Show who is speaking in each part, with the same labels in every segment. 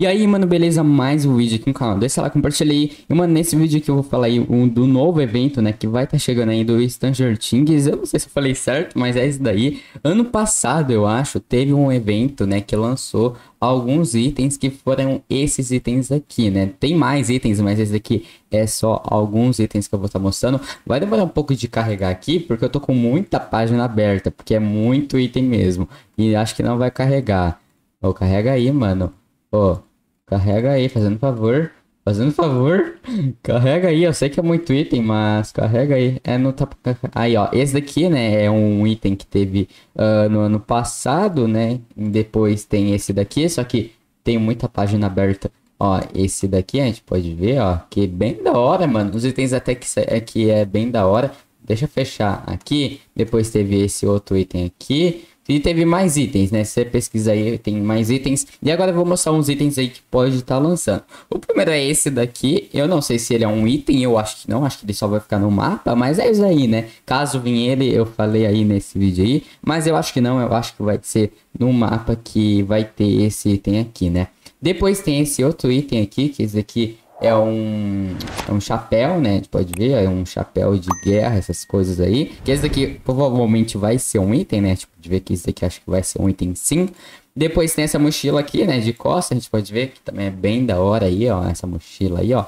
Speaker 1: E aí, mano, beleza? Mais um vídeo aqui no canal. Deixa lá, compartilha aí. E, mano, nesse vídeo aqui eu vou falar aí um, do novo evento, né? Que vai estar tá chegando aí do Stranger Things. Eu não sei se eu falei certo, mas é isso daí. Ano passado, eu acho, teve um evento, né? Que lançou alguns itens que foram esses itens aqui, né? Tem mais itens, mas esse daqui é só alguns itens que eu vou estar tá mostrando. Vai demorar um pouco de carregar aqui, porque eu tô com muita página aberta. Porque é muito item mesmo. E acho que não vai carregar. Ó, carrega aí, mano. Ó, Carrega aí, fazendo favor. Fazendo favor. Carrega aí. Eu sei que é muito item, mas carrega aí. É no tapa. Aí, ó. Esse daqui, né? É um item que teve uh, no ano passado, né? Depois tem esse daqui. Só que tem muita página aberta. Ó, esse daqui a gente pode ver, ó. Que é bem da hora, mano. Os itens até que, é, que é bem da hora. Deixa eu fechar aqui. Depois teve esse outro item aqui. E teve mais itens, né? Se você pesquisa aí, tem mais itens. E agora eu vou mostrar uns itens aí que pode estar tá lançando. O primeiro é esse daqui. Eu não sei se ele é um item, eu acho que não. Acho que ele só vai ficar no mapa, mas é isso aí, né? Caso vinha ele, eu falei aí nesse vídeo aí. Mas eu acho que não, eu acho que vai ser no mapa que vai ter esse item aqui, né? Depois tem esse outro item aqui, que esse aqui é um, é um chapéu, né? A gente pode ver, é um chapéu de guerra, essas coisas aí. Que esse daqui provavelmente vai ser um item, né? A gente pode ver que esse daqui acho que vai ser um item sim. Depois tem essa mochila aqui, né? De costas, a gente pode ver que também é bem da hora aí, ó. Essa mochila aí, ó.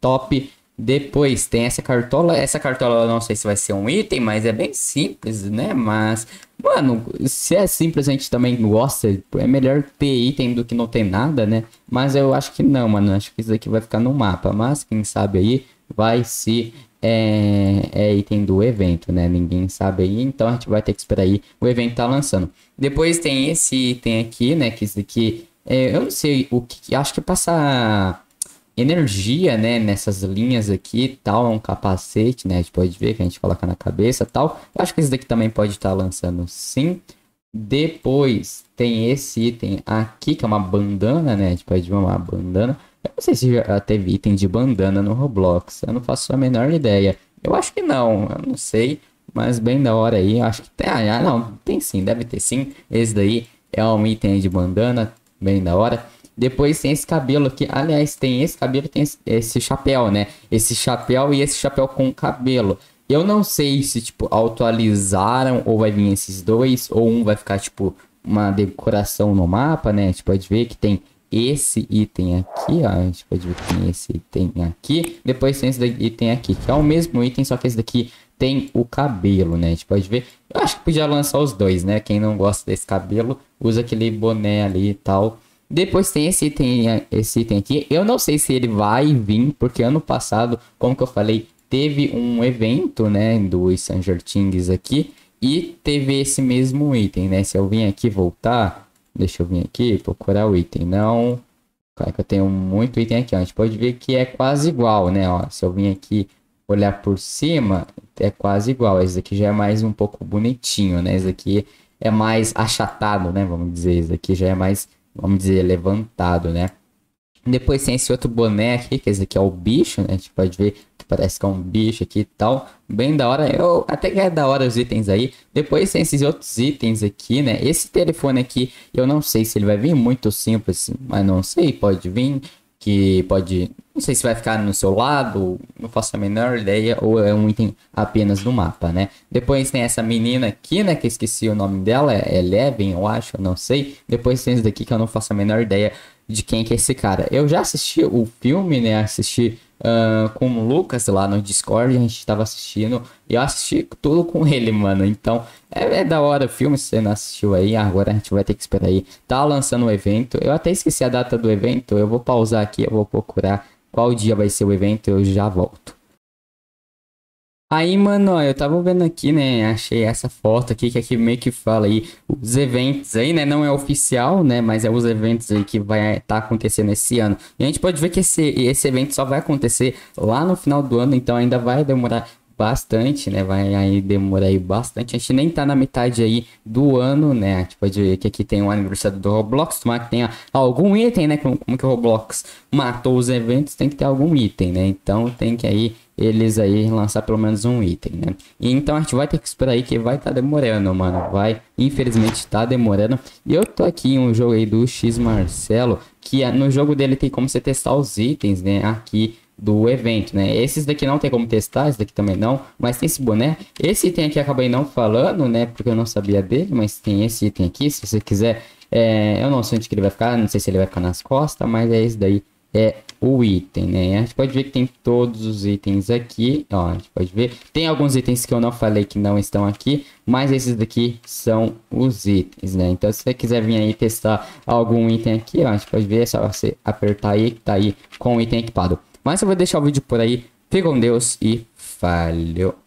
Speaker 1: Top. Depois tem essa cartola. Essa cartola eu não sei se vai ser um item, mas é bem simples, né? Mas, mano, se é simples a gente também gosta. É melhor ter item do que não ter nada, né? Mas eu acho que não, mano. Acho que isso aqui vai ficar no mapa. Mas quem sabe aí vai se é, é, item do evento, né? Ninguém sabe aí, então a gente vai ter que esperar aí o evento tá lançando. Depois tem esse item aqui, né? Que isso daqui, é, eu não sei o que, acho que passa energia, né, nessas linhas aqui tal, é um capacete, né, a gente pode ver que a gente coloca na cabeça tal. Eu acho que esse daqui também pode estar tá lançando sim. Depois tem esse item aqui, que é uma bandana, né, a gente pode ver uma bandana. Eu não sei se já teve item de bandana no Roblox, eu não faço a menor ideia. Eu acho que não, eu não sei, mas bem da hora aí, eu acho que tem, ah, não, tem sim, deve ter sim. Esse daí é um item de bandana, bem da hora. Depois tem esse cabelo aqui. Aliás, tem esse cabelo tem esse, chapéu, né? Esse chapéu e esse chapéu com cabelo. Eu não sei se, tipo, atualizaram ou vai vir esses dois, ou um vai ficar, tipo, uma decoração no mapa, né? A gente pode ver que tem esse item aqui, ó. A gente pode ver que tem esse item aqui. Depois tem esse item aqui, que é o mesmo item, só que esse daqui tem o cabelo, né? A gente pode ver. Eu acho que podia lançar os dois, né? Quem não gosta desse cabelo, usa aquele boné ali e tal. Depois tem esse item, é, esse item aqui. Eu não sei se ele vai vir, porque ano passado, como que eu falei, teve um evento, né, dos Sanjertings aqui. E teve esse mesmo item, né? Se eu vim aqui voltar, deixa eu vir aqui procurar o item. Não, claro que eu tenho muito item aqui, ó. A gente pode ver que é quase igual, né? Ó, se eu vim aqui olhar por cima, é quase igual. Esse aqui já é mais um pouco bonitinho, né? Esse aqui é mais achatado, né? Vamos dizer, esse aqui já é mais vamos dizer, levantado, né? Depois tem esse outro boné aqui, que esse aqui é o bicho, né? A gente pode ver que parece que é um bicho aqui e tal. Bem da hora, eu até que é da hora os itens aí. Depois tem esses outros itens aqui, né? Esse telefone aqui, eu não sei se ele vai vir muito simples, mas não sei, pode vir que pode não sei se vai ficar no seu lado, não faço a menor ideia, ou é um item apenas do mapa, né? Depois tem essa menina aqui, né? Que eu esqueci o nome dela, é Levin, eu acho, não sei. Depois tem esse daqui que eu não faço a menor ideia de quem que é esse cara. Eu já assisti o filme, né? Assisti uh, com o Lucas lá no Discord, a gente tava assistindo. E eu assisti tudo com ele, mano. Então, é, é, da hora o filme, se você não assistiu aí, agora a gente vai ter que esperar aí. Tá lançando o um evento. Eu até esqueci a data do evento, eu vou pausar aqui, eu vou procurar qual dia vai ser o evento, eu já volto. Aí, mano, ó, eu tava vendo aqui, né? Achei essa foto aqui que aqui meio que fala aí os eventos aí, né? Não é oficial, né? Mas é os eventos aí que vai estar tá acontecendo esse ano. E a gente pode ver que esse, esse evento só vai acontecer lá no final do ano, então ainda vai demorar bastante, né? Vai aí demorar aí bastante. A gente nem tá na metade aí do ano, né? Tipo, de que aqui tem o aniversário do Roblox, tomar que tenha algum item, né? Como, como que o Roblox matou os eventos, tem que ter algum item, né? Então tem que aí eles aí lançar pelo menos um item, né? E então a gente vai ter que esperar aí que vai tá demorando, mano. Vai, infelizmente tá demorando. E eu tô aqui em um jogo aí do X Marcelo, que é, no jogo dele tem como você testar os itens, né? Aqui do evento, né? Esses daqui não tem como testar, esse daqui também não, mas tem esse boné. Esse item aqui acabei não falando, né? Porque eu não sabia dele, mas tem esse item aqui, se você quiser. É, eu não sei onde que ele vai ficar, não sei se ele vai ficar nas costas, mas é esse daí, é o item, né? A gente pode ver que tem todos os itens aqui, ó, a gente pode ver. Tem alguns itens que eu não falei que não estão aqui, mas esses daqui são os itens, né? Então, se você quiser vir aí testar algum item aqui, ó, a gente pode ver, é só você apertar aí, que tá aí com o item equipado. Mas eu vou deixar o vídeo por aí. Fique com Deus e falhou.